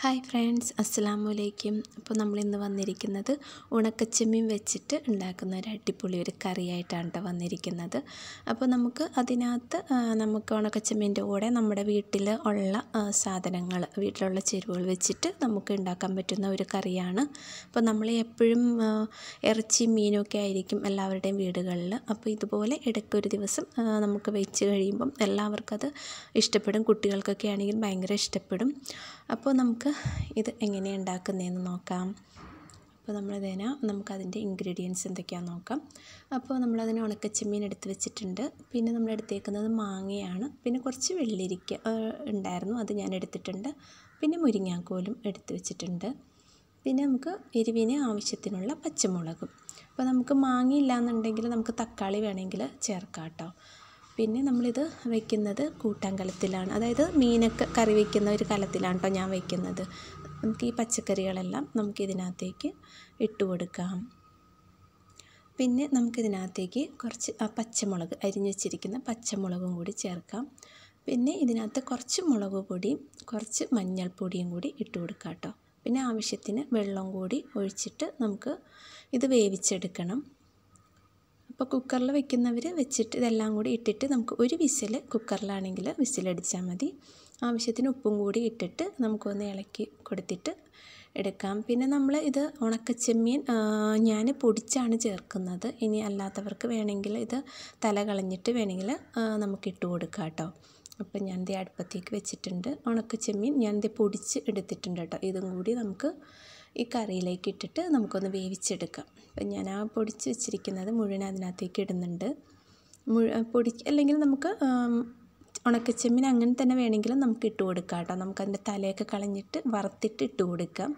hi friends അസ്സലാമു അലൈക്കും അപ്പോൾ നമ്മൾ ഇന്ന് വന്നിരിക്കുന്നത് ഉണക്കച്ചെമ്മീൻ വെച്ചിട്ട് ഉണ്ടാക്കുന്ന ഒരു അടിപൊളി ഒരു കറിയായിട്ടാണ് കേട്ടോ വന്നിരിക്കുന്നത് അപ്പോൾ നമുക്ക് അതിനകത്ത് നമുക്ക് ഉണക്കച്ചെമ്മീൻ്റെ കൂടെ നമ്മുടെ വീട്ടിൽ ഉള്ള സാധനങ്ങൾ വീട്ടിലുള്ള ചേരുവകൾ വെച്ചിട്ട് നമുക്ക് ഉണ്ടാക്കാൻ പറ്റുന്ന ഒരു കറിയാണ് അപ്പോൾ നമ്മൾ എപ്പോഴും ഇറച്ചി മീനൊക്കെ ആയിരിക്കും എല്ലാവരുടെയും വീടുകളിൽ അപ്പോൾ ഇതുപോലെ ഇടയ്ക്കൊരു ദിവസം നമുക്ക് വെച്ച് കഴിയുമ്പം എല്ലാവർക്കും അത് ഇഷ്ടപ്പെടും കുട്ടികൾക്കൊക്കെ ആണെങ്കിൽ ഭയങ്കര ഇഷ്ടപ്പെടും അപ്പോൾ നമുക്ക് ഇത് എങ്ങനെയാണ് ഉണ്ടാക്കുന്നതെന്ന് നോക്കാം അപ്പോൾ നമ്മളിതിനെ നമുക്കതിൻ്റെ ഇൻഗ്രീഡിയൻസ് എന്തൊക്കെയാണെന്ന് നോക്കാം അപ്പോൾ നമ്മളതിന് ഉണക്കച്ചെമ്മീൻ എടുത്ത് വെച്ചിട്ടുണ്ട് പിന്നെ നമ്മൾ എടുത്തേക്കുന്നത് മാങ്ങയാണ് പിന്നെ കുറച്ച് വെള്ളിരിക്ക ഉണ്ടായിരുന്നു അത് ഞാൻ എടുത്തിട്ടുണ്ട് പിന്നെ മുരിങ്ങാക്കോലും എടുത്ത് വെച്ചിട്ടുണ്ട് പിന്നെ നമുക്ക് എരിവിന് ആവശ്യത്തിനുള്ള പച്ചമുളകും അപ്പോൾ നമുക്ക് മാങ്ങ എന്നുണ്ടെങ്കിൽ നമുക്ക് തക്കാളി വേണമെങ്കിൽ ചേർക്കാം കേട്ടോ പിന്നെ നമ്മളിത് വെക്കുന്നത് കൂട്ടാൻ കലത്തിലാണ് അതായത് മീനൊക്കെ കറി വെക്കുന്ന ഒരു കലത്തിലാണ് കേട്ടോ ഞാൻ വെക്കുന്നത് നമുക്ക് ഈ പച്ചക്കറികളെല്ലാം നമുക്ക് ഇതിനകത്തേക്ക് ഇട്ട് കൊടുക്കാം പിന്നെ നമുക്കിതിനകത്തേക്ക് കുറച്ച് പച്ചമുളക് അരിഞ്ഞു വച്ചിരിക്കുന്ന പച്ചമുളകും കൂടി ചേർക്കാം പിന്നെ ഇതിനകത്ത് കുറച്ച് മുളക് പൊടിയും കുറച്ച് മഞ്ഞൾപ്പൊടിയും കൂടി ഇട്ട് കൊടുക്കാം കേട്ടോ പിന്നെ ആവശ്യത്തിന് വെള്ളം കൂടി ഒഴിച്ചിട്ട് നമുക്ക് ഇത് വേവിച്ചെടുക്കണം അപ്പോൾ കുക്കറിൽ വെക്കുന്നവർ വെച്ചിട്ട് ഇതെല്ലാം കൂടി ഇട്ടിട്ട് നമുക്ക് ഒരു വിസിൽ കുക്കറിലാണെങ്കിൽ വിസിലടിച്ചാൽ മതി ആവശ്യത്തിന് ഉപ്പും കൂടി ഇട്ടിട്ട് നമുക്കൊന്ന് ഇളക്കി കൊടുത്തിട്ട് എടുക്കാം പിന്നെ നമ്മൾ ഇത് ഉണക്കച്ചെമ്മീൻ ഞാൻ പൊടിച്ചാണ് ചേർക്കുന്നത് ഇനി അല്ലാത്തവർക്ക് വേണമെങ്കിൽ ഇത് തല കളഞ്ഞിട്ട് വേണമെങ്കിൽ നമുക്ക് ഇട്ട് കൊടുക്കാം കേട്ടോ അപ്പം ഞാൻ ഇത് അടുപ്പത്തേക്ക് വെച്ചിട്ടുണ്ട് ഉണക്കച്ചെമ്മീൻ ഞാൻ ദേ പൊടിച്ച് എടുത്തിട്ടുണ്ട് കേട്ടോ ഇതും കൂടി നമുക്ക് ഈ കറിയിലേക്ക് ഇട്ടിട്ട് നമുക്കൊന്ന് വേവിച്ചെടുക്കാം അപ്പം ഞാൻ ആ പൊടിച്ച് വെച്ചിരിക്കുന്നത് മുഴുവൻ അതിനകത്തേക്ക് ഇടുന്നുണ്ട് പൊടി അല്ലെങ്കിൽ നമുക്ക് ഉണക്കച്ചെമ്മീൻ അങ്ങനെ തന്നെ വേണമെങ്കിലും നമുക്ക് ഇട്ട് കൊടുക്കാം കേട്ടോ അതിൻ്റെ തലയൊക്കെ കളഞ്ഞിട്ട് വറുത്തിട്ട് ഇട്ട് കൊടുക്കാം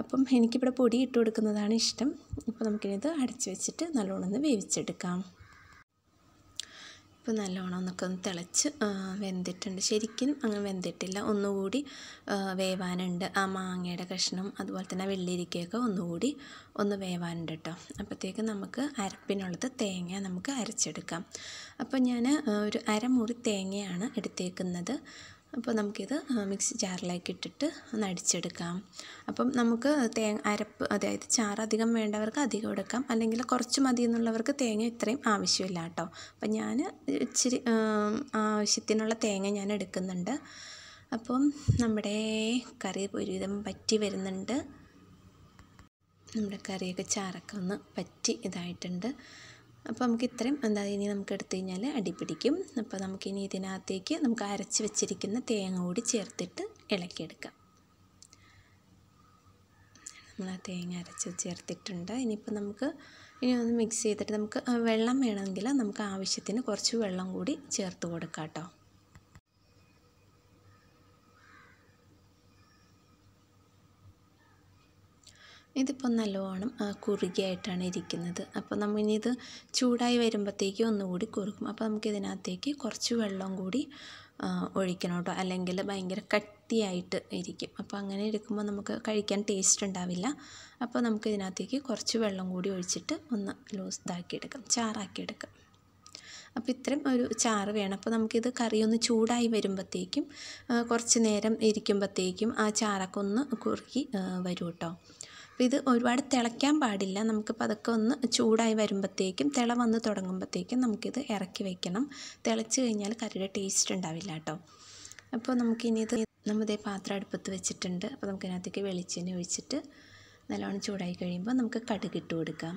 അപ്പം എനിക്കിവിടെ പൊടി ഇട്ട് കൊടുക്കുന്നതാണ് ഇഷ്ടം അപ്പോൾ നമുക്കിനിത് അടച്ച് വെച്ചിട്ട് നല്ലോണം ഒന്ന് വേവിച്ചെടുക്കാം പരിപ്പ് നല്ലോണം എന്നൊക്കെ ഒന്ന് തിളച്ച് വെന്തിട്ടുണ്ട് ശരിക്കും അങ്ങനെ വെന്തിട്ടില്ല ഒന്നുകൂടി വേവാനുണ്ട് ആ മാങ്ങയുടെ കഷ്ണം അതുപോലെ തന്നെ വെള്ളിരിക്കയൊക്കെ ഒന്നുകൂടി ഒന്ന് വേവാനുണ്ട് കേട്ടോ അപ്പോഴത്തേക്ക് നമുക്ക് അരപ്പിനുള്ളത് തേങ്ങ നമുക്ക് അരച്ചെടുക്കാം അപ്പോൾ ഞാൻ ഒരു അരമുറി തേങ്ങയാണ് എടുത്തേക്കുന്നത് അപ്പോൾ നമുക്കിത് മിക്സി ജാറിലേക്ക് ഇട്ടിട്ട് ഒന്ന് അടിച്ചെടുക്കാം അപ്പം നമുക്ക് തേങ്ങ അരപ്പ് അതായത് ചാറ് അധികം വേണ്ടവർക്ക് അധികം എടുക്കാം അല്ലെങ്കിൽ കുറച്ച് മതി എന്നുള്ളവർക്ക് തേങ്ങ ഇത്രയും ആവശ്യമില്ല കേട്ടോ അപ്പം ഞാൻ ഇച്ചിരി ആവശ്യത്തിനുള്ള തേങ്ങ ഞാൻ എടുക്കുന്നുണ്ട് അപ്പം നമ്മുടെ കറി ഒരുവിധം പറ്റി വരുന്നുണ്ട് നമ്മുടെ കറിയൊക്കെ ചാറൊക്കെ ഒന്ന് പറ്റി ഇതായിട്ടുണ്ട് അപ്പോൾ നമുക്ക് ഇത്രയും എന്താ ഇനി നമുക്ക് എടുത്തു കഴിഞ്ഞാൽ അടിപിടിക്കും അപ്പോൾ നമുക്കിനി ഇതിനകത്തേക്ക് നമുക്ക് അരച്ച് വെച്ചിരിക്കുന്ന തേങ്ങ കൂടി ചേർത്തിട്ട് ഇളക്കിയെടുക്കാം നമ്മൾ ആ തേങ്ങ അരച്ച് ചേർത്തിട്ടുണ്ട് ഇനിയിപ്പോൾ നമുക്ക് ഇനി ഒന്ന് മിക്സ് ചെയ്തിട്ട് നമുക്ക് വെള്ളം വേണമെങ്കിൽ നമുക്ക് ആവശ്യത്തിന് കുറച്ച് വെള്ളം കൂടി ചേർത്ത് കൊടുക്കാം കേട്ടോ ഇതിപ്പോൾ നല്ലവണ്ണം കുറുകിയായിട്ടാണ് ഇരിക്കുന്നത് അപ്പോൾ ഇത് ചൂടായി വരുമ്പോഴത്തേക്കും ഒന്നുകൂടി കുറുക്കും അപ്പോൾ നമുക്കിതിനകത്തേക്ക് കുറച്ച് വെള്ളം കൂടി ഒഴിക്കണം കേട്ടോ അല്ലെങ്കിൽ ഭയങ്കര കട്ടിയായിട്ട് ഇരിക്കും അപ്പോൾ അങ്ങനെ എടുക്കുമ്പോൾ നമുക്ക് കഴിക്കാൻ ടേസ്റ്റ് ഉണ്ടാവില്ല അപ്പോൾ നമുക്ക് ഇതിനകത്തേക്ക് കുറച്ച് വെള്ളം കൂടി ഒഴിച്ചിട്ട് ഒന്ന് ലൂസ് ഇതാക്കിയെടുക്കാം ചാറാക്കിയെടുക്കാം അപ്പോൾ ഇത്രയും ഒരു ചാറ് വേണം അപ്പോൾ നമുക്കിത് ഒന്ന് ചൂടായി വരുമ്പോഴത്തേക്കും കുറച്ച് നേരം ഇരിക്കുമ്പോഴത്തേക്കും ആ ചാറൊക്കെ ഒന്ന് കുറുക്കി വരും കേട്ടോ അപ്പോൾ ഇത് ഒരുപാട് തിളയ്ക്കാൻ പാടില്ല നമുക്കിപ്പോൾ അതൊക്കെ ഒന്ന് ചൂടായി വരുമ്പോഴത്തേക്കും തിള വന്ന് തുടങ്ങുമ്പോഴത്തേക്കും നമുക്കിത് ഇറക്കി വെക്കണം തിളച്ച് കഴിഞ്ഞാൽ കറിയുടെ ടേസ്റ്റ് ഉണ്ടാവില്ല കേട്ടോ അപ്പോൾ നമുക്കിനി ഇത് നമ്മുടെ പാത്രം അടുപ്പത്ത് വെച്ചിട്ടുണ്ട് അപ്പോൾ നമുക്കതിനകത്തേക്ക് വെളിച്ചെണ്ണ ഒഴിച്ചിട്ട് നല്ലോണം ചൂടായി കഴിയുമ്പോൾ നമുക്ക് കടുകിട്ട് കൊടുക്കാം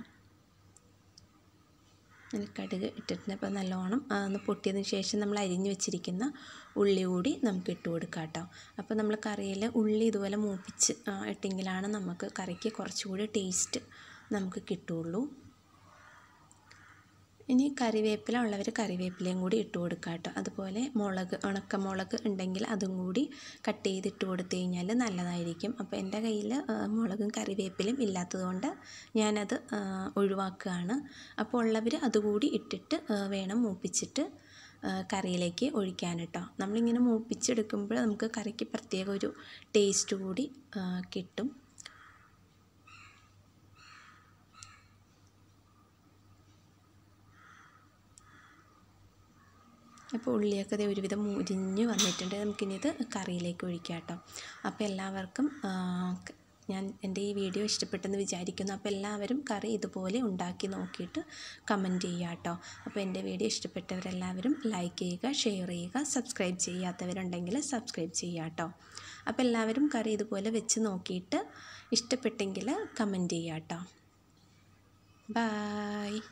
അതിന് കടുക് ഇട്ടിട്ടുണ്ട് അപ്പോൾ നല്ലോണം ഒന്ന് പൊട്ടിയതിന് ശേഷം നമ്മൾ അരിഞ്ഞു വെച്ചിരിക്കുന്ന ഉള്ളി കൂടി നമുക്ക് ഇട്ട് കൊടുക്കാം കേട്ടോ അപ്പോൾ നമ്മൾ കറിയിൽ ഉള്ളി ഇതുപോലെ മൂപ്പിച്ച് ഇട്ടെങ്കിലാണ് നമുക്ക് കറിക്ക് കുറച്ചുകൂടി ടേസ്റ്റ് നമുക്ക് കിട്ടുള്ളൂ ഇനി കറിവേപ്പില ഉള്ളവർ കറിവേപ്പിലയും കൂടി ഇട്ട് കൊടുക്കുക കേട്ടോ അതുപോലെ മുളക് ഉണക്കമുളക് ഉണ്ടെങ്കിൽ അതും കൂടി കട്ട് ചെയ്ത് ഇട്ട് കൊടുത്തു കഴിഞ്ഞാൽ നല്ലതായിരിക്കും അപ്പോൾ എൻ്റെ കയ്യിൽ മുളകും കറിവേപ്പിലും ഇല്ലാത്തതുകൊണ്ട് ഞാനത് ഒഴിവാക്കുകയാണ് അപ്പോൾ ഉള്ളവർ അതുകൂടി ഇട്ടിട്ട് വേണം മൂപ്പിച്ചിട്ട് കറിയിലേക്ക് ഒഴിക്കാൻ കേട്ടോ നമ്മളിങ്ങനെ മൂപ്പിച്ചെടുക്കുമ്പോൾ നമുക്ക് കറിക്ക് പ്രത്യേക ഒരു ടേസ്റ്റ് കൂടി കിട്ടും അപ്പോൾ ഉള്ളിയൊക്കെ ഇതേ ഒരുവിധം മുരിഞ്ഞ് വന്നിട്ടുണ്ട് നമുക്കിനിത് കറിയിലേക്ക് ഒഴിക്കാം കേട്ടോ അപ്പോൾ എല്ലാവർക്കും ഞാൻ എൻ്റെ ഈ വീഡിയോ ഇഷ്ടപ്പെട്ടെന്ന് വിചാരിക്കുന്നു അപ്പോൾ എല്ലാവരും കറി ഇതുപോലെ ഉണ്ടാക്കി നോക്കിയിട്ട് കമൻറ്റ് ചെയ്യുക കേട്ടോ അപ്പോൾ എൻ്റെ വീഡിയോ ഇഷ്ടപ്പെട്ടവരെല്ലാവരും ലൈക്ക് ചെയ്യുക ഷെയർ ചെയ്യുക സബ്സ്ക്രൈബ് ചെയ്യാത്തവരുണ്ടെങ്കിൽ സബ്സ്ക്രൈബ് ചെയ്യുക കേട്ടോ അപ്പോൾ എല്ലാവരും കറി ഇതുപോലെ വെച്ച് നോക്കിയിട്ട് ഇഷ്ടപ്പെട്ടെങ്കിൽ കമൻറ്റ് ചെയ്യുക കേട്ടോ ബായ്